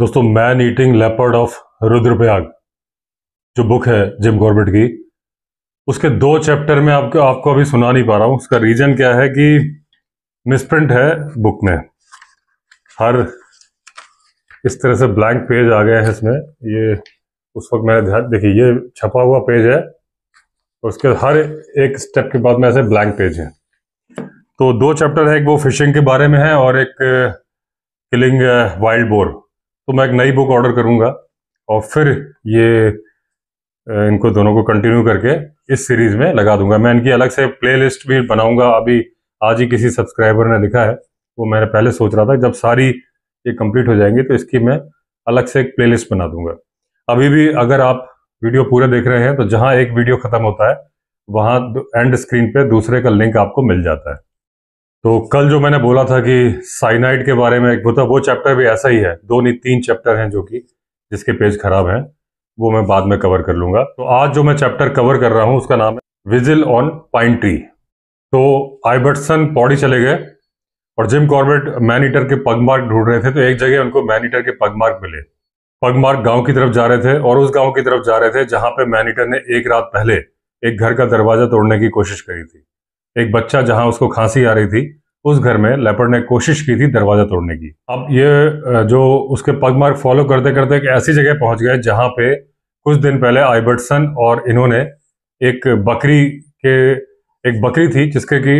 दोस्तों man eating leopard of Rudraprayag जो book है जिम गॉर्बेट की उसके दो चैप्टर में आपको आपको अभी सुना नहीं पा रहा हूँ उसका रीजन क्या है कि मिसप्रिंट है बुक में हर इस तरह से ब्लैंक पेज आ गया है इसमें ये उस वक्त मैंने ध्यान देखिए ये छपा हुआ पेज है और उसके हर एक स्टेप के बाद में ऐसे ब्लैंक पेज है तो दो चैप्टर है एक वो फिशिंग के बारे में है और एक किलिंग वाइल्ड बोर तो मैं एक नई बुक ऑर्डर करूँगा और फिर ये इनको दोनों को कंटिन्यू करके इस सीरीज़ में लगा दूंगा मैं इनकी अलग से प्लेलिस्ट भी बनाऊंगा अभी आज ही किसी सब्सक्राइबर ने लिखा है वो मैंने पहले सोच रहा था जब सारी ये कंप्लीट हो जाएंगी तो इसकी मैं अलग से एक प्ले बना दूंगा अभी भी अगर आप वीडियो पूरा देख रहे हैं तो जहाँ एक वीडियो ख़त्म होता है वहाँ एंड स्क्रीन पे दूसरे का लिंक आपको मिल जाता है तो कल जो मैंने बोला था कि साइनाइड के बारे में एक मतलब वो चैप्टर भी ऐसा ही है दो नहीं तीन चैप्टर हैं जो कि जिसके पेज खराब हैं वो मैं बाद में कवर कर लूंगा तो आज जो मैं चैप्टर कवर कर रहा हूँ उसका नाम है विजिल ऑन पाइन ट्री तो आइबर्टसन पौड़ी चले गए और जिम कॉर्बेट मैन ईटर के पगमार्क ढूंढ रहे थे तो एक जगह उनको मैन ईटर के पगमार्क मिले पगमार्क गांव की तरफ जा रहे थे और उस गांव की तरफ जा रहे थे जहां पे मैन ईटर ने एक रात पहले एक घर का दरवाजा तोड़ने की कोशिश करी थी एक बच्चा जहां उसको खांसी आ रही थी उस घर में लेपर्ड ने कोशिश की थी दरवाजा तोड़ने की अब ये जो उसके पग मार्ग फॉलो करते करते एक ऐसी जगह पहुंच गए जहां पे कुछ दिन पहले आइबर्टसन और इन्होंने एक बकरी के एक बकरी थी जिसके की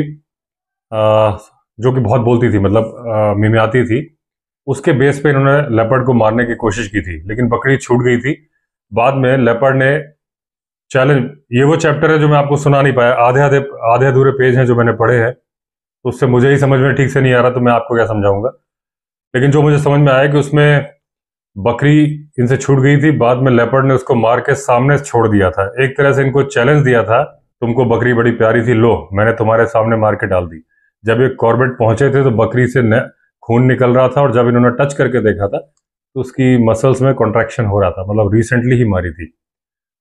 जो कि बहुत बोलती थी मतलब मिमियाती थी उसके बेस पे इन्होंने लेपर्ड को मारने की कोशिश की थी लेकिन बकरी छूट गई थी बाद में लेपर्ड ने चैलेंज ये वो चैप्टर है जो मैं आपको सुना नहीं पाया आधे आधे आधे अधूरे पेज हैं जो मैंने पढ़े हैं तो उससे मुझे ही समझ में ठीक से नहीं आ रहा तो मैं आपको क्या समझाऊंगा लेकिन जो मुझे समझ में आया कि उसमें बकरी इनसे छूट गई थी बाद में लेपर्ड ने उसको मार के सामने छोड़ दिया था एक तरह से इनको चैलेंज दिया था तुमको बकरी बड़ी प्यारी थी लो मैंने तुम्हारे सामने मार के डाल दी जब ये कॉर्बेट पहुंचे थे तो बकरी से खून निकल रहा था और जब इन्होंने टच करके देखा था तो उसकी मसल्स में कॉन्ट्रैक्शन हो रहा था मतलब रिसेंटली ही मारी थी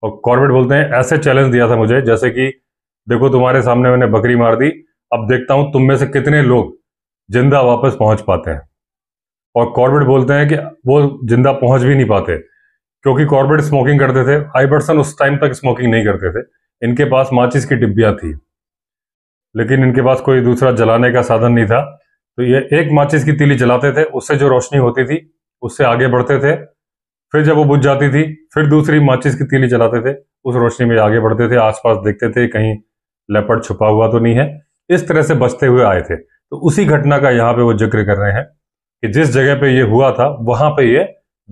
और कॉर्बेट बोलते हैं ऐसे चैलेंज दिया था मुझे जैसे कि देखो तुम्हारे सामने मैंने बकरी मार दी अब देखता हूं तुम में से कितने लोग जिंदा वापस पहुंच पाते हैं और कॉर्बेट बोलते हैं कि वो जिंदा पहुंच भी नहीं पाते क्योंकि कॉर्बेट स्मोकिंग करते थे आईबर्सन उस टाइम तक स्मोकिंग नहीं करते थे इनके पास माचिस की डिब्बिया थी लेकिन इनके पास कोई दूसरा जलाने का साधन नहीं था तो ये एक माचिस की तीली जलाते थे उससे जो रोशनी होती थी उससे आगे बढ़ते थे फिर जब वो बुझ जाती थी फिर दूसरी माचिस की तीली जलाते थे उस रोशनी में आगे बढ़ते थे आसपास देखते थे कहीं लेपट छुपा हुआ तो नहीं है इस तरह से बचते हुए आए थे तो उसी घटना का यहां पे वो जिक्र कर रहे हैं कि जिस जगह पे ये हुआ था वहां पे ये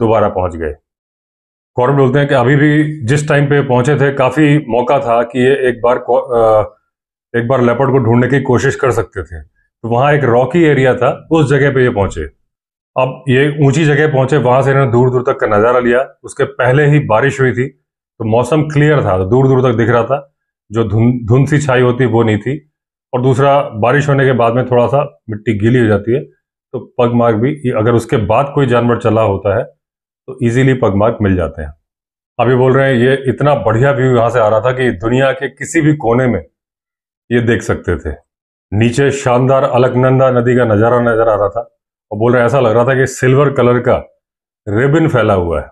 दोबारा पहुंच गए कौरव बोलते हैं कि अभी भी जिस टाइम पे पहुंचे थे काफी मौका था कि ये एक बार एक बार लेपर्ड को ढूंढने की कोशिश कर सकते थे तो वहां एक रॉकी एरिया था उस जगह पे ये पहुंचे अब ये ऊंची जगह पहुंचे वहां से इन्होंने दूर दूर तक का नजारा लिया उसके पहले ही बारिश हुई थी तो मौसम क्लियर था तो दूर दूर तक दिख रहा था जो धुंध धुंध सी छाई होती वो नहीं थी और दूसरा बारिश होने के बाद में थोड़ा सा मिट्टी गीली हो जाती है तो पग मार्ग भी अगर उसके बाद कोई जानवर चला होता है तो ईजिली पग मार्ग मिल जाते हैं अभी बोल रहे हैं ये इतना बढ़िया व्यू यहाँ से आ रहा था कि दुनिया के किसी भी कोने में ये देख सकते थे नीचे शानदार अलकनंदा नदी का नज़ारा नज़र आ रहा था और बोल रहे ऐसा लग रहा था कि सिल्वर कलर का रिबिन फैला हुआ है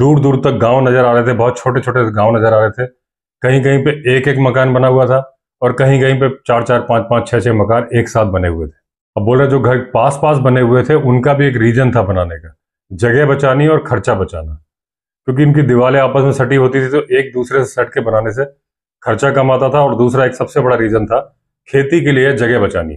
दूर दूर तक गांव नज़र आ रहे थे बहुत छोटे छोटे गांव नज़र आ रहे थे कहीं कहीं पे एक एक मकान बना हुआ था और कहीं कहीं पे चार चार पांच पांच छह छह मकान एक साथ बने हुए थे अब बोल रहे जो घर पास पास बने हुए थे उनका भी एक रीजन था बनाने का जगह बचानी और खर्चा बचाना क्योंकि इनकी दीवारें आपस में सटी होती थी तो एक दूसरे से सट के बनाने से खर्चा कम आता था और दूसरा एक सबसे बड़ा रीजन था खेती के लिए जगह बचानी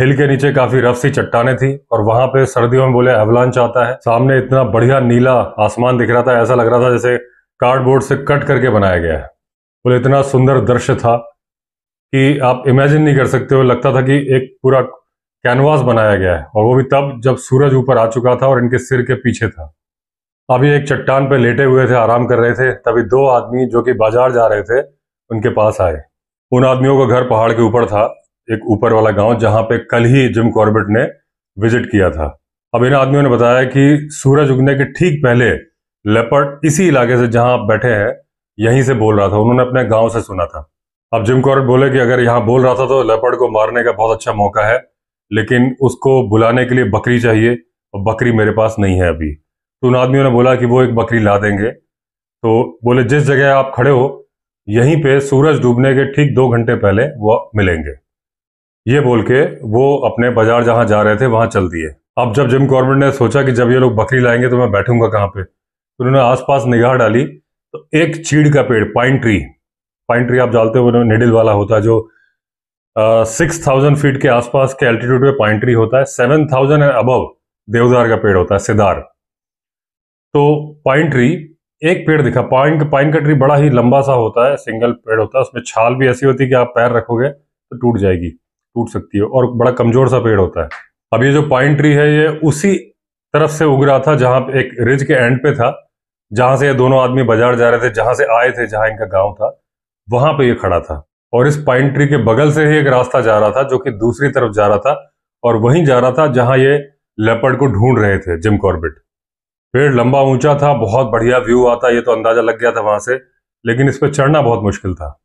हिल के नीचे काफी रफ सी चट्टाने थी और वहां पे सर्दियों में बोले एवलांच आता है सामने इतना बढ़िया नीला आसमान दिख रहा था ऐसा लग रहा था जैसे कार्डबोर्ड से कट करके बनाया गया है बोले इतना सुंदर दृश्य था कि आप इमेजिन नहीं कर सकते हो लगता था कि एक पूरा कैनवास बनाया गया है और वो भी तब जब सूरज ऊपर आ चुका था और इनके सिर के पीछे था अभी एक चट्टान पर लेटे हुए थे आराम कर रहे थे तभी दो आदमी जो कि बाजार जा रहे थे उनके पास आए उन आदमियों का घर पहाड़ के ऊपर था एक ऊपर वाला गांव जहां पे कल ही जिम कॉर्बेट ने विजिट किया था अब इन आदमियों ने बताया कि सूरज उगने के ठीक पहले लेपर्ड इसी इलाके से जहां आप बैठे हैं यहीं से बोल रहा था उन्होंने अपने गांव से सुना था अब जिम कॉर्ट बोले कि अगर यहाँ बोल रहा था तो लेपर्ड को मारने का बहुत अच्छा मौका है लेकिन उसको बुलाने के लिए बकरी चाहिए और बकरी मेरे पास नहीं है अभी तो उन आदमियों ने बोला कि वो एक बकरी ला देंगे तो बोले जिस जगह आप खड़े हो यहीं पे सूरज डूबने के ठीक दो घंटे पहले वो मिलेंगे ये बोल के वो अपने बाजार जहाँ जा रहे थे वहाँ चल दिए अब जब जिम कॉर्बेट ने सोचा कि जब ये लोग बकरी लाएंगे तो मैं बैठूंगा कहाँ पे तो उन्होंने आसपास निगाह डाली तो एक चीड़ का पेड़ पाइन ट्री पाइन ट्री आप जानते हो निडिल वाला होता है जो सिक्स थाउजेंड फीट के आसपास के एल्टीट्यूड पे पाइन ट्री होता है सेवन थाउजेंड एंड अबव देवदार का पेड़ होता है सिदार तो पाइन ट्री एक पेड़ दिखा पाइन पाइन का ट्री बड़ा ही लंबा सा होता है सिंगल पेड़ होता है उसमें छाल भी ऐसी होती है कि आप पैर रखोगे तो टूट जाएगी टूट सकती है और बड़ा कमजोर सा पेड़ होता है अब ये जो पाइन ट्री है ये उसी तरफ से उग रहा था जहां एक रिज के एंड पे था जहां से ये दोनों आदमी बाजार जा रहे थे जहां से आए थे जहां इनका गांव था वहां पे ये खड़ा था और इस पाइन ट्री के बगल से ही एक रास्ता जा रहा था जो कि दूसरी तरफ जा रहा था और वहीं जा रहा था जहां ये लेपर्ड को ढूंढ रहे थे जिम कॉर्बिट पेड़ लंबा ऊंचा था बहुत बढ़िया व्यू आता ये तो अंदाजा लग गया था वहां से लेकिन इस पर चढ़ना बहुत मुश्किल था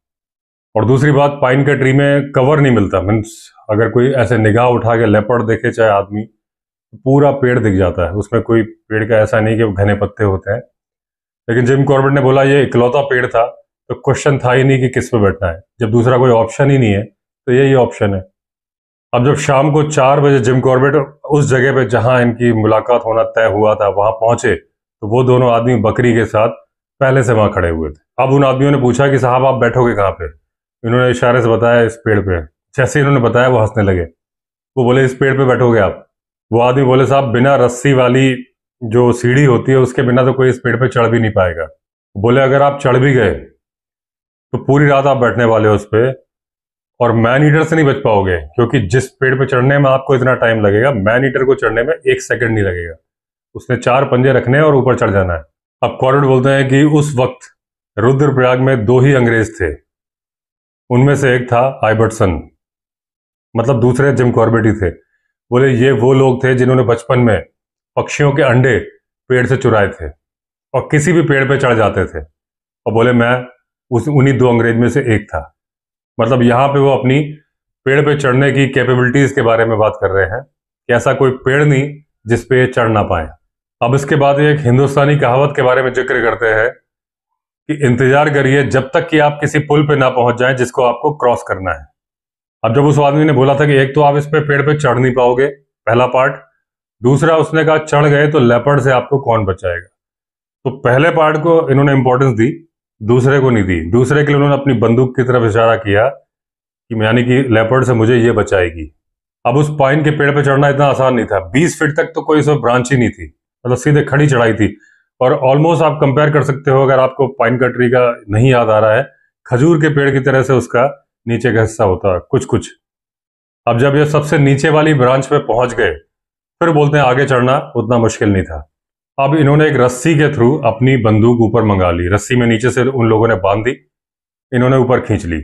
और दूसरी बात पाइन के ट्री में कवर नहीं मिलता मीन्स अगर कोई ऐसे निगाह उठा के लेपर्ड देखे चाहे आदमी तो पूरा पेड़ दिख जाता है उसमें कोई पेड़ का ऐसा नहीं कि घने पत्ते होते हैं लेकिन जिम कॉर्बेट ने बोला ये इकलौता पेड़ था तो क्वेश्चन था ही नहीं कि किस पे बैठना है जब दूसरा कोई ऑप्शन ही नहीं है तो यही ऑप्शन है अब जब शाम को चार बजे जिम कॉर्बेट उस जगह पे जहां इनकी मुलाकात होना तय हुआ था वहां पहुंचे तो वो दोनों आदमी बकरी के साथ पहले से वहां खड़े हुए थे अब उन आदमियों ने पूछा कि साहब आप बैठोगे कहाँ पे इन्होंने इशारे से बताया इस पेड़ पे जैसे इन्होंने बताया वो हंसने लगे वो बोले इस पेड़ पे बैठोगे आप वो आदमी बोले साहब बिना रस्सी वाली जो सीढ़ी होती है उसके बिना तो कोई इस पेड़ पे चढ़ भी नहीं पाएगा बोले अगर आप चढ़ भी गए तो पूरी रात आप बैठने वाले हो उस पर और मैन ईटर से नहीं बच पाओगे क्योंकि जिस पेड़ पे चढ़ने में आपको इतना टाइम लगेगा मैन ईटर को चढ़ने में एक सेकंड नहीं लगेगा उसने चार पंजे रखने हैं और ऊपर चढ़ जाना है अब कॉर्ड बोलते हैं कि उस वक्त रुद्रप्रयाग में दो ही अंग्रेज थे उनमें से एक था आइबर्टसन मतलब दूसरे जिम कॉर्बेट थे बोले ये वो लोग थे जिन्होंने बचपन में पक्षियों के अंडे पेड़ से चुराए थे और किसी भी पेड़ पे चढ़ जाते थे और बोले मैं उस उन्हीं दो अंग्रेज में से एक था मतलब यहाँ पे वो अपनी पेड़ पे चढ़ने की कैपेबिलिटीज के बारे में बात कर रहे हैं कि ऐसा कोई पेड़ नहीं जिस पे चढ़ ना पाए अब इसके बाद एक हिंदुस्तानी कहावत के बारे में जिक्र करते हैं कि इंतजार करिए जब तक कि आप किसी पुल पे ना पहुंच जाए जिसको आपको क्रॉस करना है अब जब उस आदमी ने बोला था कि एक तो आप इस पे पेड़ पे चढ़ नहीं पाओगे पहला पार्ट दूसरा उसने कहा चढ़ गए तो लेपर्ड से आपको कौन बचाएगा तो पहले पार्ट को इन्होंने इंपॉर्टेंस दी दूसरे को नहीं दी दूसरे के लिए उन्होंने अपनी बंदूक की तरफ इशारा किया कि यानी कि लेपर्ड से मुझे ये बचाएगी अब उस पाइन के पेड़ पर पे चढ़ना इतना आसान नहीं था बीस फीट तक तो कोई उसमें ब्रांच ही नहीं थी मतलब सीधे खड़ी चढ़ाई थी और ऑलमोस्ट आप कंपेयर कर सकते हो अगर आपको पाइन का ट्री का नहीं याद आ रहा है खजूर के पेड़ की तरह से उसका नीचे का हिस्सा होता है कुछ कुछ अब जब ये सबसे नीचे वाली ब्रांच पे पहुंच गए फिर बोलते हैं आगे चढ़ना उतना मुश्किल नहीं था अब इन्होंने एक रस्सी के थ्रू अपनी बंदूक ऊपर मंगा ली रस्सी में नीचे से उन लोगों ने बांध दी इन्होंने ऊपर खींच ली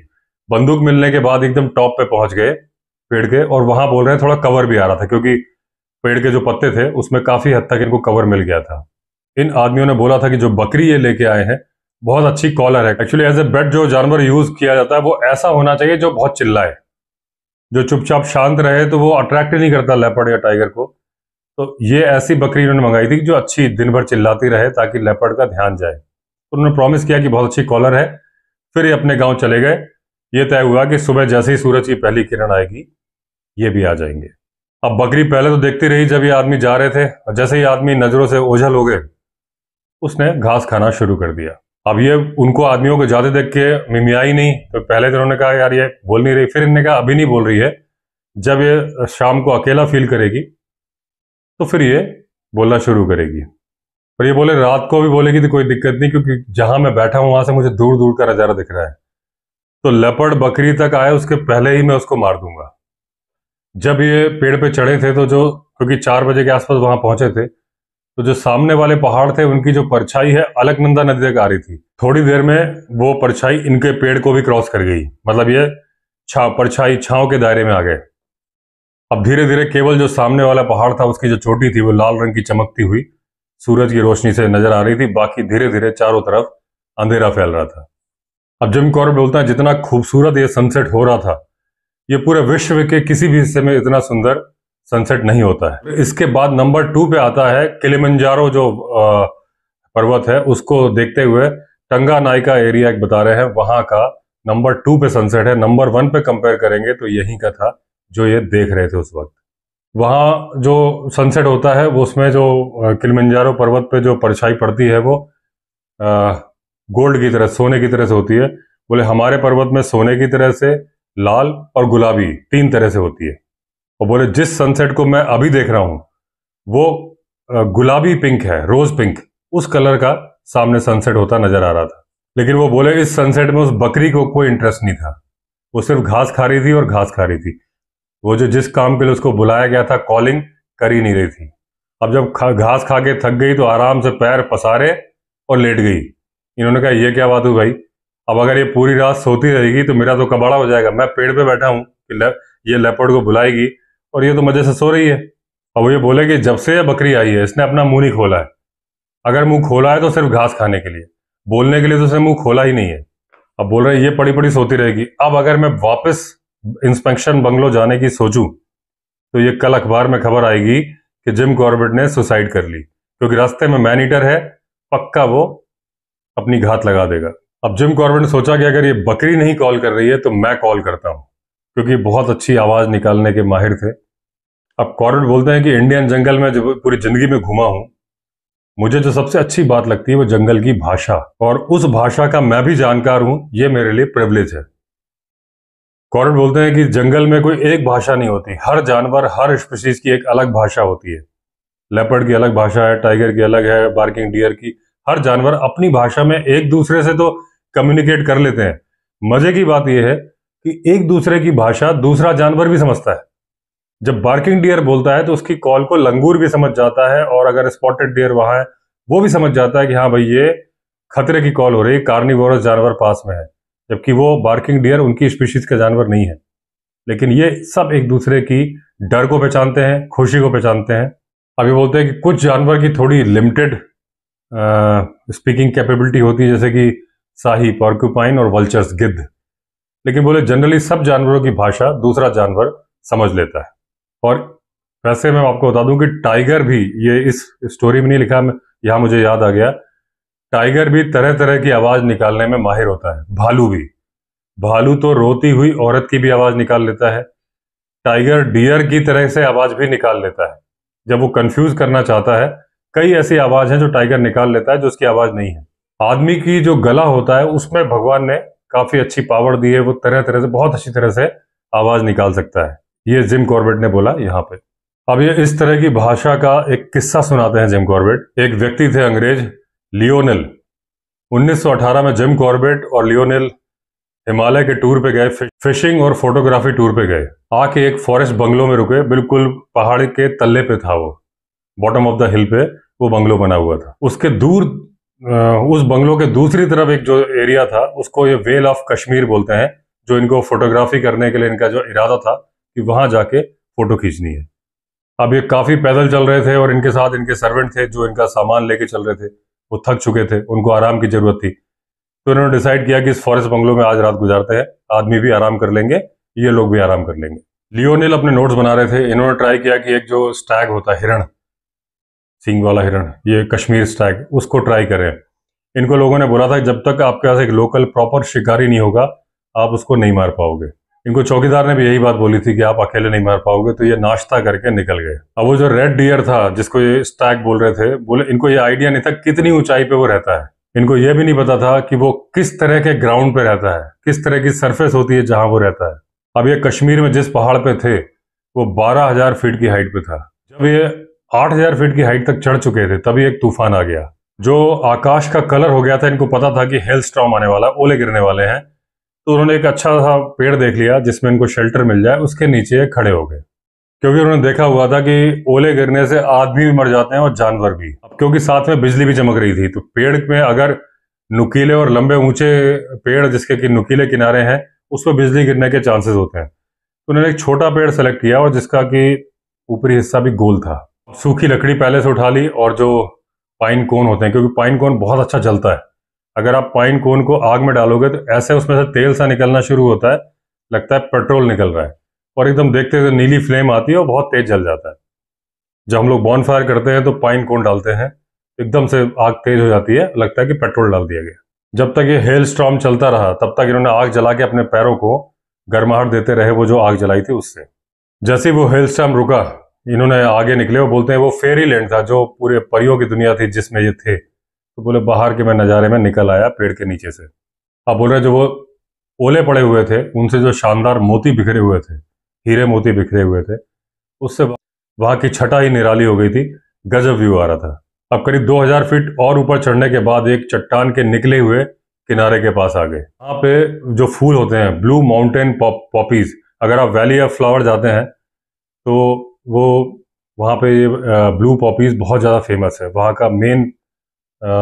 बंदूक मिलने के बाद एकदम टॉप पे पहुंच गए पेड़ के और वहां बोल रहे हैं थोड़ा कवर भी आ रहा था क्योंकि पेड़ के जो पत्ते थे उसमें काफी हद तक इनको कवर मिल गया था इन आदमियों ने बोला था कि जो बकरी ये लेके आए हैं बहुत अच्छी कॉलर है एक्चुअली एज ए ब्रेड जो जानवर यूज किया जाता है वो ऐसा होना चाहिए जो बहुत चिल्लाए जो चुपचाप शांत रहे तो वो अट्रैक्ट नहीं करता लेपर्ड या टाइगर को तो ये ऐसी बकरी उन्होंने मंगाई थी जो अच्छी दिन भर चिल्लाती रहे ताकि लेपर्ड का ध्यान जाए तो उन्होंने प्रॉमिस किया कि बहुत अच्छी कॉलर है फिर ये अपने गांव चले गए ये तय हुआ कि सुबह जैसे ही सूरज की पहली किरण आएगी ये भी आ जाएंगे अब बकरी पहले तो देखती रही जब ये आदमी जा रहे थे और जैसे ही आदमी नज़रों से ओझल हो गए उसने घास खाना शुरू कर दिया अब ये उनको आदमियों को ज्यादा देख के मिमियाई नहीं तो पहले तो उन्होंने कहा यार ये बोल नहीं रही फिर इन्होंने कहा अभी नहीं बोल रही है जब ये शाम को अकेला फील करेगी तो फिर ये बोलना शुरू करेगी और ये बोले रात को भी बोलेगी तो कोई दिक्कत नहीं क्योंकि जहां मैं बैठा हूं वहां से मुझे दूर दूर का नज़ारा दिख रहा है तो लपड़ बकरी तक आए उसके पहले ही मैं उसको मार दूंगा जब ये पेड़ पे चढ़े थे तो जो क्योंकि चार बजे के आसपास वहां पहुंचे थे तो जो सामने वाले पहाड़ थे उनकी जो परछाई है अलकनंदा नदी तक आ रही थी थोड़ी देर में वो परछाई इनके पेड़ को भी क्रॉस कर गई मतलब ये छा परछाई छाव के दायरे में आ गए अब धीरे धीरे केवल जो सामने वाला पहाड़ था उसकी जो चोटी थी वो लाल रंग की चमकती हुई सूरज की रोशनी से नजर आ रही थी बाकी धीरे धीरे चारों तरफ अंधेरा फैल रहा था अब जिम कौर बोलता है जितना खूबसूरत ये सनसेट हो रहा था ये पूरे विश्व के किसी भी हिस्से में इतना सुंदर सनसेट नहीं होता है इसके बाद नंबर टू पे आता है किलिमंजारो जो पर्वत है उसको देखते हुए टंगा नायका एरिया एक बता रहे हैं वहां का नंबर टू पे सनसेट है नंबर वन पे कंपेयर करेंगे तो यहीं का था जो ये देख रहे थे उस वक्त वहाँ जो सनसेट होता है वो उसमें जो किलमंजारो पर्वत पे जो परछाई पड़ती है वो गोल्ड की तरह सोने की तरह से होती है बोले हमारे पर्वत में सोने की तरह से लाल और गुलाबी तीन तरह से होती है और बोले जिस सनसेट को मैं अभी देख रहा हूँ वो गुलाबी पिंक है रोज पिंक उस कलर का सामने सनसेट होता नजर आ रहा था लेकिन वो बोले इस सनसेट में उस बकरी को कोई इंटरेस्ट नहीं था वो सिर्फ घास खा रही थी और घास खा रही थी वो जो जिस काम के लिए उसको बुलाया गया था कॉलिंग कर ही नहीं रही थी अब जब खा, घास खा के थक गई तो आराम से पैर पसारे और लेट गई इन्होंने कहा ये क्या बात हुई भाई अब अगर ये पूरी रात सोती रहेगी तो मेरा तो कबाड़ा हो जाएगा मैं पेड़ पे बैठा हूँ कि ले, ये लेपर्ड को बुलाएगी और ये तो मजे से सो रही है अब ये बोले कि जब से ये बकरी आई है इसने अपना मुंह नहीं खोला है अगर मुंह खोला है तो सिर्फ घास खाने के लिए बोलने के लिए तो उसने मुंह खोला ही नहीं है अब बोल रहे ये पड़ी पड़ी सोती रहेगी अब अगर मैं वापस इंस्पेक्शन बंगलो जाने की सोचूं तो ये कल अखबार में खबर आएगी कि जिम कॉर्बेट ने सुसाइड कर ली क्योंकि रास्ते में मैनिटर है पक्का वो अपनी घात लगा देगा अब जिम कॉर्बेट ने सोचा कि अगर ये बकरी नहीं कॉल कर रही है तो मैं कॉल करता हूं क्योंकि बहुत अच्छी आवाज़ निकालने के माहिर थे अब कॉर्बेट बोलते हैं कि इंडियन जंगल में जब पूरी ज़िंदगी में घुमा हूं मुझे जो सबसे अच्छी बात लगती है वो जंगल की भाषा और उस भाषा का मैं भी जानकार हूं ये मेरे लिए प्रिवलेज है कॉर्ड बोलते हैं कि जंगल में कोई एक भाषा नहीं होती हर जानवर हर स्पीसीज की एक अलग भाषा होती है लेपर्ड की अलग भाषा है टाइगर की अलग है बार्किंग डियर की हर जानवर अपनी भाषा में एक दूसरे से तो कम्युनिकेट कर लेते हैं मजे की बात यह है कि एक दूसरे की भाषा दूसरा जानवर भी समझता है जब बार्किंग डियर बोलता है तो उसकी कॉल को लंगूर भी समझ जाता है और अगर स्पॉटेड डियर वहां है वो भी समझ जाता है कि हाँ भाई ये खतरे की कॉल हो रही है कार्निवोरस जानवर पास में है जबकि वो बार्किंग डियर उनकी स्पीशीज का जानवर नहीं है लेकिन ये सब एक दूसरे की डर को पहचानते हैं खुशी को पहचानते हैं अभी बोलते हैं कि कुछ जानवर की थोड़ी लिमिटेड स्पीकिंग कैपेबिलिटी होती है जैसे कि साही पॉर्क्यूपाइन और वल्चर्स गिद्ध लेकिन बोले जनरली सब जानवरों की भाषा दूसरा जानवर समझ लेता है और वैसे मैं आपको बता दूं कि टाइगर भी ये इस स्टोरी में नहीं लिखा यहाँ मुझे याद आ गया टाइगर भी तरह तरह की आवाज निकालने में माहिर होता है भालू भी भालू तो रोती हुई औरत की भी आवाज निकाल लेता है टाइगर डियर की तरह से आवाज भी निकाल लेता है जब वो कंफ्यूज करना चाहता है कई ऐसी आवाज है जो टाइगर निकाल लेता है जो उसकी आवाज नहीं है आदमी की जो गला होता है उसमें भगवान ने काफी अच्छी पावर दी है वो तरह तरह से बहुत अच्छी तरह से आवाज निकाल सकता है ये जिम कॉर्बेट ने बोला यहाँ पे अब ये इस तरह की भाषा का एक किस्सा सुनाते हैं जिम कॉर्बेट एक व्यक्ति थे अंग्रेज लियोनल 1918 में जिम कॉर्बेट और लियोनल हिमालय के टूर पे गए फिशिंग और फोटोग्राफी टूर पे गए आके एक फॉरेस्ट बंगलों में रुके बिल्कुल पहाड़ के तल्ले पे था वो बॉटम ऑफ द हिल पे वो बंगलो बना हुआ था उसके दूर उस बंगलो के दूसरी तरफ एक जो एरिया था उसको ये वेल ऑफ कश्मीर बोलते हैं जो इनको फोटोग्राफी करने के लिए इनका जो इरादा था कि वहां जाके फोटो खींचनी है अब ये काफी पैदल चल रहे थे और इनके साथ इनके सर्वेंट थे जो इनका सामान लेके चल रहे थे वो थक चुके थे उनको आराम की जरूरत थी तो इन्होंने डिसाइड किया कि इस फॉरेस्ट बंगलों में आज रात गुजारते हैं आदमी भी आराम कर लेंगे ये लोग भी आराम कर लेंगे लियोनिल अपने नोट्स बना रहे थे इन्होंने ट्राई किया कि एक जो स्टैग होता है हिरण सिंग वाला हिरण ये कश्मीर स्टैग उसको ट्राई करें इनको लोगों ने बोला था जब तक आपके पास एक लोकल प्रॉपर शिकारी नहीं होगा आप उसको नहीं मार पाओगे इनको चौकीदार ने भी यही बात बोली थी कि आप अकेले नहीं मार पाओगे तो ये नाश्ता करके निकल गए अब वो जो रेड डियर था जिसको ये स्टैग बोल रहे थे बोले इनको ये आइडिया नहीं था कितनी ऊंचाई पे वो रहता है इनको ये भी नहीं पता था कि वो किस तरह के ग्राउंड पे रहता है किस तरह की सरफेस होती है जहां वो रहता है अब ये कश्मीर में जिस पहाड़ पे थे वो बारह हजार फीट की हाइट पे था जब ये आठ हजार फीट की हाइट तक चढ़ चुके थे तभी एक तूफान आ गया जो आकाश का कलर हो गया था इनको पता था कि हेल स्ट्रॉम आने वाला ओले गिरने वाले हैं तो उन्होंने एक अच्छा सा पेड़ देख लिया जिसमें इनको शेल्टर मिल जाए उसके नीचे खड़े हो गए क्योंकि उन्होंने देखा हुआ था कि ओले गिरने से आदमी भी मर जाते हैं और जानवर भी अब क्योंकि साथ में बिजली भी चमक रही थी तो पेड़ में अगर नुकीले और लंबे ऊंचे पेड़ जिसके कि नुकीले किनारे हैं उस पर बिजली गिरने के चांसेस होते हैं तो उन्होंने एक छोटा पेड़ सेलेक्ट किया और जिसका कि ऊपरी हिस्सा भी गोल था सूखी लकड़ी पहले से उठा ली और जो पाइन कोन होते हैं क्योंकि पाइन कोन बहुत अच्छा जलता है अगर आप पाइन कोन को आग में डालोगे तो ऐसे उसमें से तेल सा निकलना शुरू होता है लगता है पेट्रोल निकल रहा है और एकदम देखते हुए नीली फ्लेम आती है और बहुत तेज जल जाता है जब हम लोग बॉन फायर करते हैं तो पाइन कोन डालते हैं एकदम से आग तेज हो जाती है लगता है कि पेट्रोल डाल दिया गया जब तक ये हेल स्ट्रॉम चलता रहा तब तक इन्होंने आग जला के अपने पैरों को गर्माहट देते रहे वो जो आग जलाई थी उससे जैसे वो हेल स्ट्रॉम रुका इन्होंने आगे निकले वो बोलते हैं वो फेरी लैंड था जो पूरे परियों की दुनिया थी जिसमें ये थे तो बोले बाहर के मैं नज़ारे में निकल आया पेड़ के नीचे से अब बोल रहे जो वो ओले पड़े हुए थे उनसे जो शानदार मोती बिखरे हुए थे हीरे मोती बिखरे हुए थे उससे वहाँ की छटा ही निराली हो गई थी गजब व्यू आ रहा था अब करीब 2000 फीट और ऊपर चढ़ने के बाद एक चट्टान के निकले हुए किनारे के पास आ गए वहाँ पे जो फूल होते हैं ब्लू माउंटेन पॉपीज अगर आप वैली ऑफ फ्लावर जाते हैं तो वो वहाँ पे ये ब्लू पॉपीज बहुत ज़्यादा फेमस है वहाँ का मेन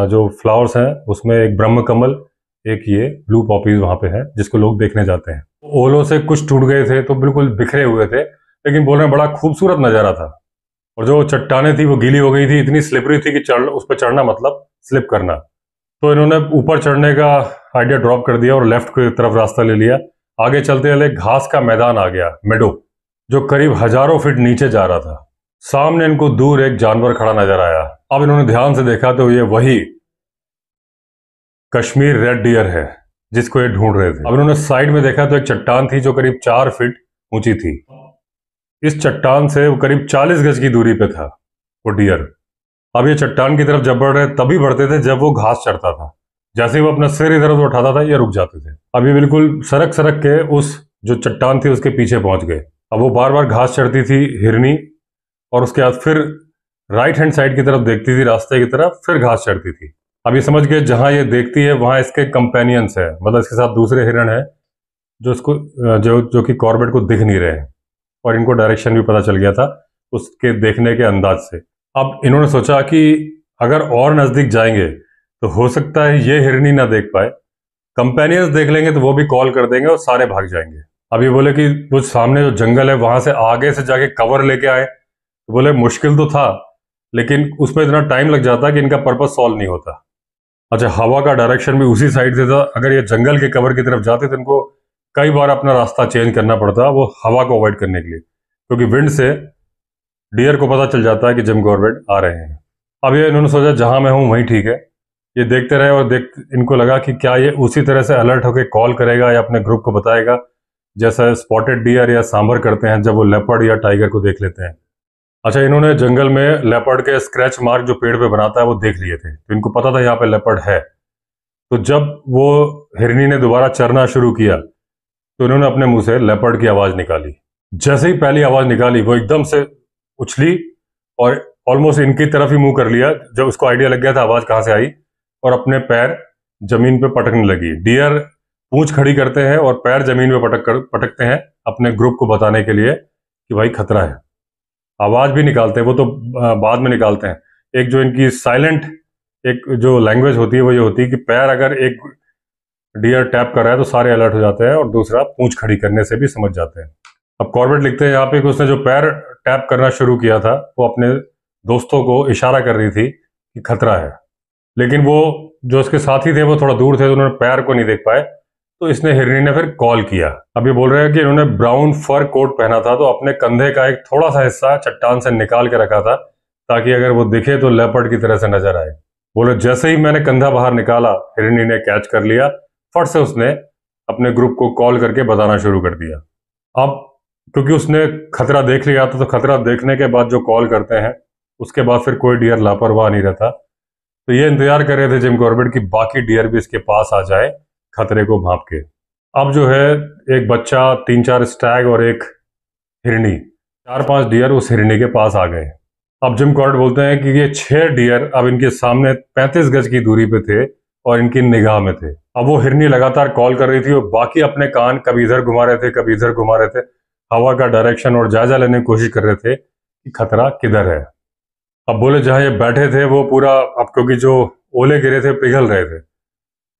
जो फ्लावर्स हैं उसमें एक ब्रह्म कमल एक ये ब्लू पॉपीज वहाँ पे है जिसको लोग देखने जाते हैं ओलों से कुछ टूट गए थे तो बिल्कुल बिखरे हुए थे लेकिन बोल रहे हैं बड़ा खूबसूरत नज़ारा था और जो चट्टाने थी वो गीली हो गई थी इतनी स्लिपरी थी कि चढ़ उस पर चढ़ना मतलब स्लिप करना तो इन्होंने ऊपर चढ़ने का आइडिया ड्रॉप कर दिया और लेफ्ट की तरफ रास्ता ले लिया आगे चलते चले घास का मैदान आ गया मेडो जो करीब हजारों फीट नीचे जा रहा था सामने इनको दूर एक जानवर खड़ा नजर आया अब इन्होंने ध्यान से देखा तो ये वही कश्मीर रेड डियर है जिसको ये ढूंढ रहे थे अब इन्होंने साइड में देखा तो एक चट्टान थी जो करीब चार फीट ऊंची थी इस चट्टान से वो करीब चालीस गज की दूरी पे था वो डियर अब ये चट्टान की तरफ जब बढ़ रहे तभी बढ़ते थे जब वो घास चढ़ता था जैसे वो अपना सिर इधर उधर उठाता था ये रुक जाते थे अब ये बिल्कुल सरक सरक के उस जो चट्टान थी उसके पीछे पहुंच गए अब वो बार बार घास चढ़ती थी हिरनी और उसके बाद फिर राइट हैंड साइड की तरफ देखती थी रास्ते की तरफ फिर घास चढ़ती थी अब ये समझ गए जहाँ ये देखती है वहाँ इसके कंपेनियंस है मतलब इसके साथ दूसरे हिरण है जो इसको जो जो कि कॉर्बेट को दिख नहीं रहे हैं और इनको डायरेक्शन भी पता चल गया था उसके देखने के अंदाज से अब इन्होंने सोचा कि अगर और नज़दीक जाएंगे तो हो सकता है ये हिरनी ना देख पाए कंपेनियंस देख लेंगे तो वो भी कॉल कर देंगे और सारे भाग जाएंगे अब ये बोले कि कुछ सामने जो जंगल है वहां से आगे से जाके कवर लेके आए तो बोले मुश्किल तो था लेकिन उसमें इतना टाइम लग जाता कि इनका पर्पज सॉल्व नहीं होता अच्छा हवा का डायरेक्शन भी उसी साइड से था अगर ये जंगल के कवर की तरफ जाते तो इनको कई बार अपना रास्ता चेंज करना पड़ता वो हवा को अवॉइड करने के लिए क्योंकि विंड से डियर को पता चल जाता है कि जिम गॉर्बेट आ रहे हैं अब ये इन्होंने सोचा जहाँ मैं हूँ वहीं ठीक है ये देखते रहे और देख इनको लगा कि क्या ये उसी तरह से अलर्ट होकर कॉल करेगा या अपने ग्रुप को बताएगा जैसा स्पॉटेड डियर या सांभर करते हैं जब वो लेपर्ड या टाइगर को देख लेते हैं अच्छा इन्होंने जंगल में लेपर्ड के स्क्रैच मार्क जो पेड़ पे बनाता है वो देख लिए थे तो इनको पता था यहाँ पे लेपर्ड है तो जब वो हिरनी ने दोबारा चरना शुरू किया तो इन्होंने अपने मुंह से लेपर्ड की आवाज निकाली जैसे ही पहली आवाज निकाली वो एकदम से उछली और ऑलमोस्ट इनकी तरफ ही मुंह कर लिया जब उसको आइडिया लग गया था आवाज कहाँ से आई और अपने पैर जमीन पे पटकने लगी डियर पूछ खड़ी करते हैं और पैर जमीन पे पटक कर पटकते हैं अपने ग्रुप को बताने के लिए कि भाई खतरा है आवाज़ भी निकालते हैं वो तो बाद में निकालते हैं एक जो इनकी साइलेंट एक जो लैंग्वेज होती है वो ये होती है कि पैर अगर एक डियर टैप कर रहा है तो सारे अलर्ट हो जाते हैं और दूसरा पूंछ खड़ी करने से भी समझ जाते हैं अब कॉर्बेट लिखते हैं यहाँ पे कि उसने जो पैर टैप करना शुरू किया था वो अपने दोस्तों को इशारा कर रही थी कि खतरा है लेकिन वो जो उसके साथी थे वो थोड़ा दूर थे तो उन्होंने पैर को नहीं देख पाए तो इसने हिरनी ने फिर कॉल किया अब ये बोल रहे हैं कि इन्होंने ब्राउन फर कोट पहना था तो अपने कंधे का एक थोड़ा सा हिस्सा चट्टान से निकाल के रखा था ताकि अगर वो दिखे तो लेपर्ड की तरह से नजर आए बोले जैसे ही मैंने कंधा बाहर निकाला हिरनी ने कैच कर लिया फट से उसने अपने ग्रुप को कॉल करके बताना शुरू कर दिया अब क्योंकि उसने खतरा देख लिया था तो खतरा देखने के बाद जो कॉल करते हैं उसके बाद फिर कोई डियर लापरवाह नहीं रहता तो ये इंतजार कर रहे थे जिम कॉर्बेट की बाकी डियर भी इसके पास आ जाए खतरे को भाप के अब जो है एक बच्चा तीन चार स्टैग और एक हिरनी चार पांच डियर उस हिरनी के पास आ गए अब जिम कॉर्ड बोलते हैं कि ये छह डियर अब इनके सामने पैंतीस गज की दूरी पे थे और इनकी निगाह में थे अब वो हिरनी लगातार कॉल कर रही थी और बाकी अपने कान कभी इधर घुमा रहे थे कभी इधर घुमा रहे थे हवा का डायरेक्शन और जायजा लेने की कोशिश कर रहे थे कि खतरा किधर है अब बोले जहां ये बैठे थे वो पूरा अब क्योंकि जो ओले गिरे थे पिघल रहे थे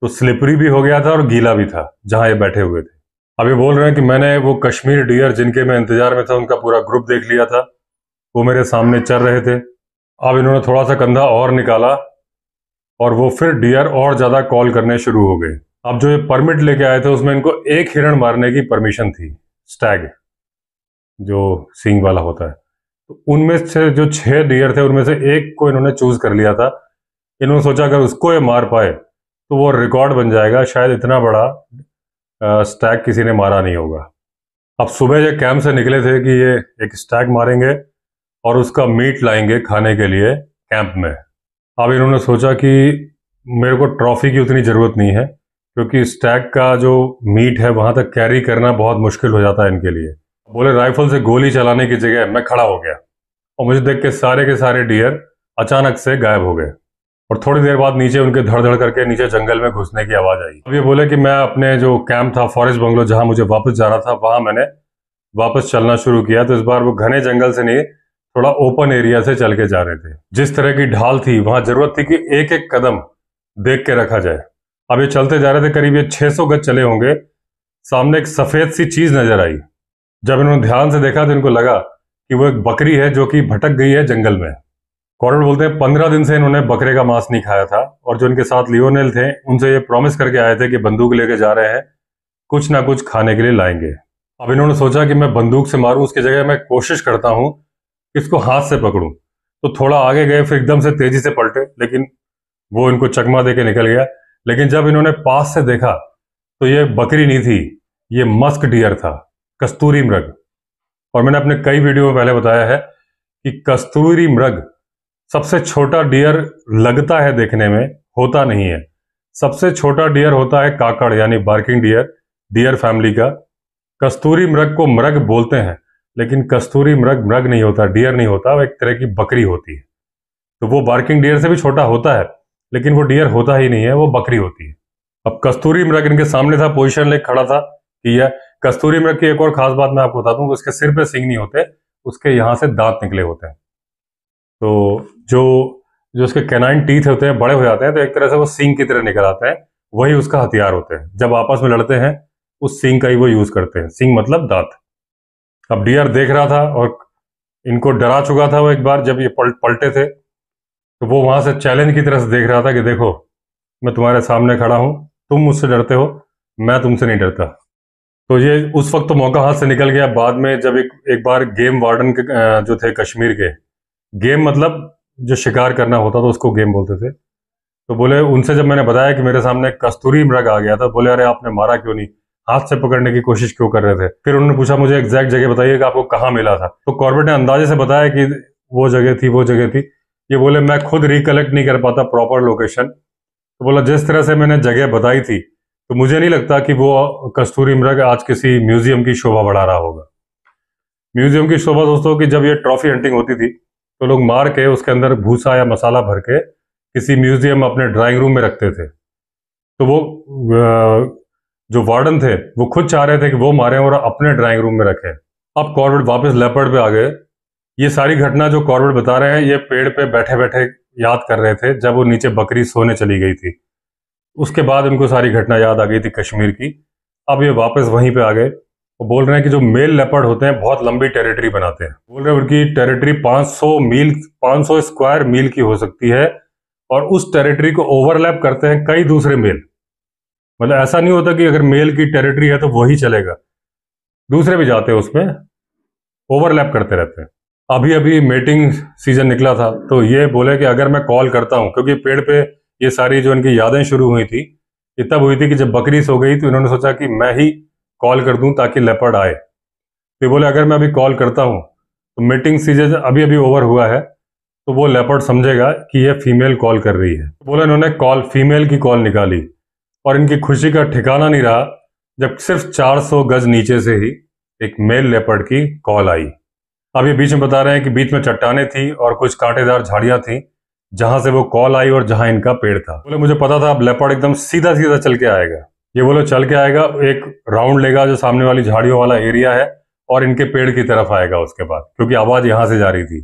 तो स्लिपरी भी हो गया था और गीला भी था जहां ये बैठे हुए थे अब ये बोल रहे हैं कि मैंने वो कश्मीर डियर जिनके मैं इंतजार में था उनका पूरा ग्रुप देख लिया था वो मेरे सामने चल रहे थे अब इन्होंने थोड़ा सा कंधा और निकाला और वो फिर डियर और ज़्यादा कॉल करने शुरू हो गए अब जो ये परमिट लेके आए थे उसमें इनको एक हिरण मारने की परमिशन थी स्टैग जो सिंग वाला होता है तो उनमें से जो छह डियर थे उनमें से एक को इन्होंने चूज़ कर लिया था इन्होंने सोचा अगर उसको ये मार पाए तो वो रिकॉर्ड बन जाएगा शायद इतना बड़ा स्टैग स्टैक किसी ने मारा नहीं होगा अब सुबह ये कैंप से निकले थे कि ये एक स्टैक मारेंगे और उसका मीट लाएंगे खाने के लिए कैंप में अब इन्होंने सोचा कि मेरे को ट्रॉफी की उतनी ज़रूरत नहीं है क्योंकि स्टैग का जो मीट है वहाँ तक कैरी करना बहुत मुश्किल हो जाता है इनके लिए बोले राइफल से गोली चलाने की जगह मैं खड़ा हो गया और मुझे देख के सारे के सारे डियर अचानक से गायब हो गए और थोड़ी देर बाद नीचे उनके धड़ धड़ करके नीचे जंगल में घुसने की आवाज़ आई अब ये बोले कि मैं अपने जो कैंप था फॉरेस्ट बंगलो जहां मुझे वापस जा रहा था वहां मैंने वापस चलना शुरू किया तो इस बार वो घने जंगल से नहीं थोड़ा ओपन एरिया से चल के जा रहे थे जिस तरह की ढाल थी वहां ज़रूरत थी कि एक एक कदम देख के रखा जाए अब ये चलते जा रहे थे करीब ये छह गज चले होंगे सामने एक सफ़ेद सी चीज़ नज़र आई जब इन्होंने ध्यान से देखा तो इनको लगा कि वो एक बकरी है जो कि भटक गई है जंगल में कॉर्नर बोलते हैं पंद्रह दिन से इन्होंने बकरे का मांस नहीं खाया था और जो इनके साथ लियोनेल थे उनसे ये प्रॉमिस करके आए थे कि बंदूक लेके जा रहे हैं कुछ ना कुछ खाने के लिए लाएंगे अब इन्होंने सोचा कि मैं बंदूक से मारूं उसकी जगह मैं कोशिश करता हूं कि इसको हाथ से पकड़ूं तो थोड़ा आगे गए फिर एकदम से तेजी से पलटे लेकिन वो इनको चकमा दे के निकल गया लेकिन जब इन्होंने पास से देखा तो ये बकरी नहीं थी ये मस्क डियर था कस्तूरी मृग और मैंने अपने कई वीडियो में पहले बताया है कि कस्तूरी मृग सबसे छोटा डियर लगता है देखने में होता नहीं है सबसे छोटा डियर होता है काकड़ यानी बार्किंग डियर डियर फैमिली का कस्तूरी मृग को मृग बोलते हैं लेकिन कस्तूरी मृग मृग नहीं होता डियर नहीं होता वो एक तरह की बकरी होती है तो वो बार्किंग डियर से भी छोटा होता है लेकिन वो डियर होता ही नहीं है वो बकरी होती है अब कस्तूरी मृग इनके सामने था पोजिशन ले खड़ा था कि यह कस्तूरी मृग की एक और खास बात मैं आपको बता दूं उसके सिर पर सिंग नहीं होते उसके यहाँ से दांत निकले होते हैं तो जो जो उसके कैनाइन टीथ होते हैं बड़े हो जाते हैं तो एक तरह से वो सिंग की तरह निकल आते हैं वही उसका हथियार होते हैं जब आपस में लड़ते हैं उस सिंग का ही वो यूज करते हैं सिंग मतलब दांत अब डियर देख रहा था और इनको डरा चुका था वो एक बार जब ये पल, पलटे थे तो वो वहां से चैलेंज की तरह से देख रहा था कि देखो मैं तुम्हारे सामने खड़ा हूं तुम मुझसे डरते हो मैं तुमसे नहीं डरता तो ये उस वक्त तो मौका हाथ से निकल गया बाद में जब एक एक बार गेम वार्डन के जो थे कश्मीर के गेम मतलब जो शिकार करना होता था उसको गेम बोलते थे तो बोले उनसे जब मैंने बताया कि मेरे सामने कस्तूरी मृग आ गया था बोले अरे आपने मारा क्यों नहीं हाथ से पकड़ने की कोशिश क्यों कर रहे थे फिर उन्होंने पूछा मुझे एग्जैक्ट जगह बताइए कि आपको कहाँ मिला था तो कॉर्बेट ने अंदाजे से बताया कि वो जगह थी वो जगह थी ये बोले मैं खुद रिकलेक्ट नहीं कर पाता प्रॉपर लोकेशन तो बोला जिस तरह से मैंने जगह बताई थी तो मुझे नहीं लगता कि वो कस्तूरी मृग आज किसी म्यूजियम की शोभा बढ़ा रहा होगा म्यूजियम की शोभा दोस्तों की जब ये ट्रॉफी हंटिंग होती थी तो लोग मार के उसके अंदर भूसा या मसाला भर के किसी म्यूजियम अपने ड्राइंग रूम में रखते थे तो वो जो वार्डन थे वो खुद चाह रहे थे कि वो मारे और अपने ड्राइंग रूम में रखें अब कॉर्बेट वापस लेपर्ड पे आ गए ये सारी घटना जो कॉर्बेट बता रहे हैं ये पेड़ पे बैठे बैठे याद कर रहे थे जब वो नीचे बकरी सोने चली गई थी उसके बाद उनको सारी घटना याद आ गई थी कश्मीर की अब ये वापस वहीं पे आ गए वो बोल रहे हैं कि जो मेल लेपर्ड होते हैं बहुत लंबी टेरिटरी बनाते हैं बोल रहे हैं उनकी टेरिटरी 500 मील 500 स्क्वायर मील की हो सकती है और उस टेरिटरी को ओवरलैप करते हैं कई दूसरे मेल मतलब ऐसा नहीं होता कि अगर मेल की टेरिटरी है तो वही चलेगा दूसरे भी जाते हैं उसमें ओवरलैप करते रहते हैं अभी अभी मेटिंग सीजन निकला था तो ये बोले कि अगर मैं कॉल करता हूँ क्योंकि पेड़ पे ये सारी जो इनकी यादें शुरू हुई थी ये तब हुई थी कि जब बकरी सो गई तो इन्होंने सोचा कि मैं ही कॉल कर दूं ताकि लेपर्ड आए तो बोले अगर मैं अभी कॉल करता हूँ तो मीटिंग सीजन अभी अभी ओवर हुआ है तो वो लेपर्ड समझेगा कि ये फीमेल कॉल कर रही है तो बोले इन्होंने कॉल फीमेल की कॉल निकाली और इनकी खुशी का ठिकाना नहीं रहा जब सिर्फ 400 गज नीचे से ही एक मेल लेपर्ड की कॉल आई अब ये बीच में बता रहे हैं कि बीच में चट्टाने थी और कुछ कांटेदार झाड़ियां थी जहां से वो कॉल आई और जहां इनका पेड़ था बोले मुझे पता था अब लेपर्ड एकदम सीधा सीधा चल के आएगा ये बोलो चल के आएगा एक राउंड लेगा जो सामने वाली झाड़ियों वाला एरिया है और इनके पेड़ की तरफ आएगा उसके बाद क्योंकि आवाज़ यहाँ से जा रही थी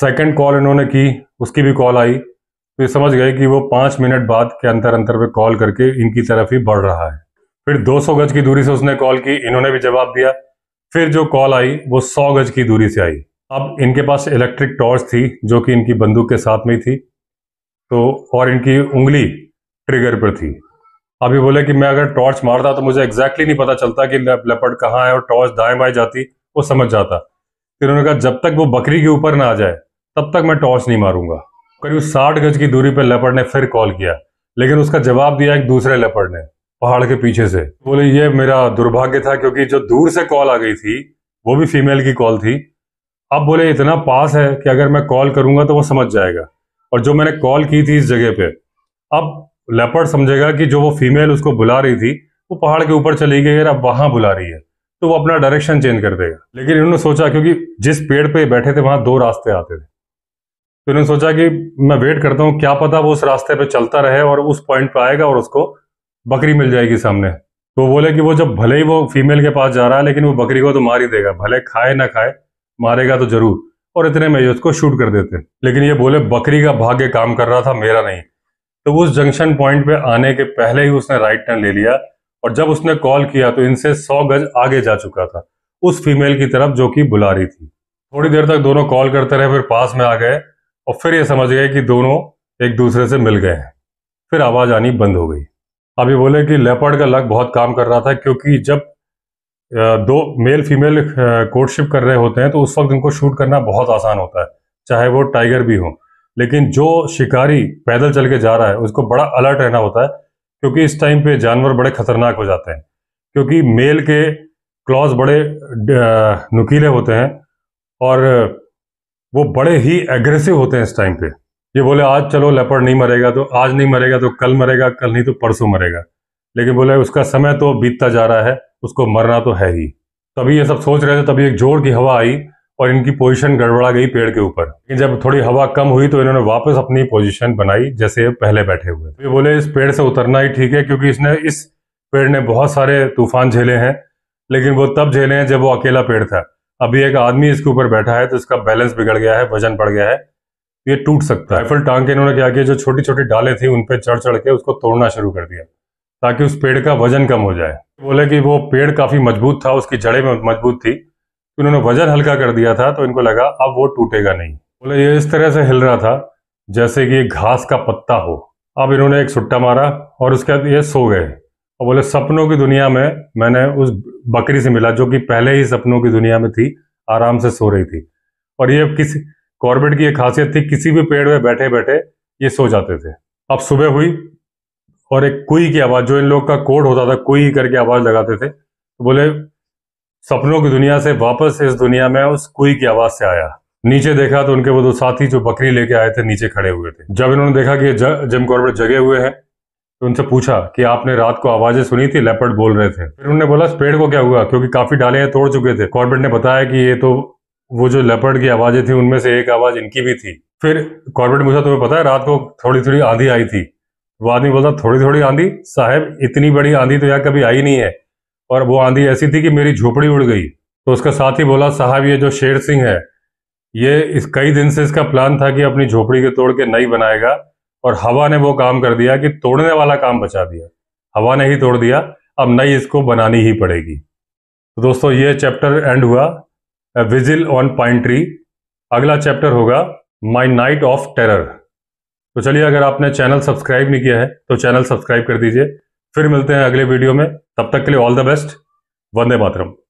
सेकंड कॉल इन्होंने की उसकी भी कॉल आई तो ये समझ गए कि वो पांच मिनट बाद के अंतर अंतर पे कॉल करके इनकी तरफ ही बढ़ रहा है फिर 200 गज की दूरी से उसने कॉल की इन्होंने भी जवाब दिया फिर जो कॉल आई वो 100 गज की दूरी से आई अब इनके पास इलेक्ट्रिक टॉर्च थी जो कि इनकी बंदूक के साथ में थी तो और इनकी उंगली ट्रिगर पर थी अभी बोले कि मैं अगर टॉर्च मारता तो मुझे एग्जैक्टली नहीं पता चलता कि लेपर्ड कहाँ है और टॉर्च दाएं बाएं जाती वो समझ जाता फिर उन्होंने कहा जब तक वो बकरी के ऊपर ना आ जाए तब तक मैं टॉर्च नहीं मारूंगा करीब साठ गज की दूरी पर लेपर्ड ने फिर कॉल किया लेकिन उसका जवाब दिया एक दूसरे लेपर्ड ने पहाड़ के पीछे से बोले ये मेरा दुर्भाग्य था क्योंकि जो दूर से कॉल आ गई थी वो भी फीमेल की कॉल थी अब बोले इतना पास है कि अगर मैं कॉल करूंगा तो वो समझ जाएगा और जो मैंने कॉल की थी इस जगह पे अब लेपर्ड समझेगा कि जो वो फीमेल उसको बुला रही थी वो पहाड़ के ऊपर चली गई है अब वहां बुला रही है तो वो अपना डायरेक्शन चेंज कर देगा लेकिन इन्होंने सोचा क्योंकि जिस पेड़ पे बैठे थे वहां दो रास्ते आते थे तो इन्होंने सोचा कि मैं वेट करता हूँ क्या पता वो उस रास्ते पे चलता रहे और उस पॉइंट पे आएगा और उसको बकरी मिल जाएगी सामने तो बोले कि वो जब भले ही वो फीमेल के पास जा रहा है लेकिन वो बकरी को तो मार ही देगा भले खाए ना खाए मारेगा तो जरूर और इतने में उसको शूट कर देते लेकिन ये बोले बकरी का भाग्य काम कर रहा था मेरा नहीं तो उस जंक्शन पॉइंट पे आने के पहले ही उसने राइट टर्न ले लिया और जब उसने कॉल किया तो इनसे सौ गज आगे जा चुका था उस फीमेल की तरफ जो कि बुला रही थी थोड़ी देर तक दोनों कॉल करते रहे फिर पास में आ गए और फिर ये समझ गए कि दोनों एक दूसरे से मिल गए हैं फिर आवाज आनी बंद हो गई अब ये बोले कि लेपर्ड का लक बहुत काम कर रहा था क्योंकि जब दो मेल फीमेल कोर्टशिप कर रहे होते हैं तो उस वक्त इनको शूट करना बहुत आसान होता है चाहे वो टाइगर भी हों लेकिन जो शिकारी पैदल चल के जा रहा है उसको बड़ा अलर्ट रहना होता है क्योंकि इस टाइम पे जानवर बड़े खतरनाक हो जाते हैं क्योंकि मेल के क्लॉज बड़े नुकीले होते हैं और वो बड़े ही एग्रेसिव होते हैं इस टाइम पे ये बोले आज चलो लेपर्ड नहीं मरेगा तो आज नहीं मरेगा तो कल मरेगा कल नहीं तो परसों मरेगा लेकिन बोले उसका समय तो बीतता जा रहा है उसको मरना तो है ही तभी ये सब सोच रहे थे तभी एक जोर की हवा आई और इनकी पोजीशन गड़बड़ा गई पेड़ के ऊपर लेकिन जब थोड़ी हवा कम हुई तो इन्होंने वापस अपनी पोजीशन बनाई जैसे पहले बैठे हुए थे तो ये बोले इस पेड़ से उतरना ही ठीक है क्योंकि इसने इस पेड़ ने बहुत सारे तूफान झेले हैं लेकिन वो तब झेले हैं जब वो अकेला पेड़ था अभी एक आदमी इसके ऊपर बैठा है तो इसका बैलेंस बिगड़ गया है वजन बढ़ गया है तो ये टूट सकता है राइफल टांग के इन्होंने क्या किया जो छोटी छोटी डाले थी उन पर चढ़ चढ़ के उसको तोड़ना शुरू कर दिया ताकि उस पेड़ का वजन कम हो जाए बोले कि वो पेड़ काफी मजबूत था उसकी जड़ें मजबूत थी उन्होंने वजन हल्का कर दिया था तो इनको लगा अब वो टूटेगा नहीं बोले ये इस तरह से हिल रहा था जैसे कि घास का पत्ता हो अब इन्होंने एक सुट्टा मारा और उसके बाद ये सो गए और बोले सपनों की दुनिया में मैंने उस बकरी से मिला जो कि पहले ही सपनों की दुनिया में थी आराम से सो रही थी और ये किसी कॉर्बेट की एक खासियत थी किसी भी पेड़ में बैठे बैठे ये सो जाते थे अब सुबह हुई और एक कुई की आवाज़ जो इन लोग का कोड होता था कुई करके आवाज़ लगाते थे तो बोले सपनों की दुनिया से वापस इस दुनिया में उस कुई की आवाज से आया नीचे देखा तो उनके वो दो साथी जो बकरी लेके आए थे नीचे खड़े हुए थे जब इन्होंने देखा कि जिम कॉर्बेट जगे हुए हैं तो उनसे पूछा कि आपने रात को आवाजें सुनी थी लेपर्ड बोल रहे थे फिर उन्होंने बोला पेड़ को क्या हुआ क्योंकि काफी डाले हैं तोड़ चुके थे कॉर्बेट ने बताया कि ये तो वो जो लेपर्ड की आवाजें थी उनमें से एक आवाज इनकी भी थी फिर कॉर्बेट मुझे तुम्हें पता है रात को थोड़ी थोड़ी आंधी आई थी वो आदमी बोलता थोड़ी थोड़ी आंधी साहब इतनी बड़ी आंधी तो यहाँ कभी आई नहीं है और वो आंधी ऐसी थी कि मेरी झोपड़ी उड़ गई तो उसका ही बोला साहब ये जो शेर सिंह है ये इस कई दिन से इसका प्लान था कि अपनी झोपड़ी के तोड़ के नई बनाएगा और हवा ने वो काम कर दिया कि तोड़ने वाला काम बचा दिया हवा ने ही तोड़ दिया अब नई इसको बनानी ही पड़ेगी तो दोस्तों ये चैप्टर एंड हुआ विजिल ऑन पाइन ट्री अगला चैप्टर होगा माई नाइट ऑफ टेरर तो चलिए अगर आपने चैनल सब्सक्राइब नहीं किया है तो चैनल सब्सक्राइब कर दीजिए फिर मिलते हैं अगले वीडियो में तब तक के लिए all the best Vande Mataram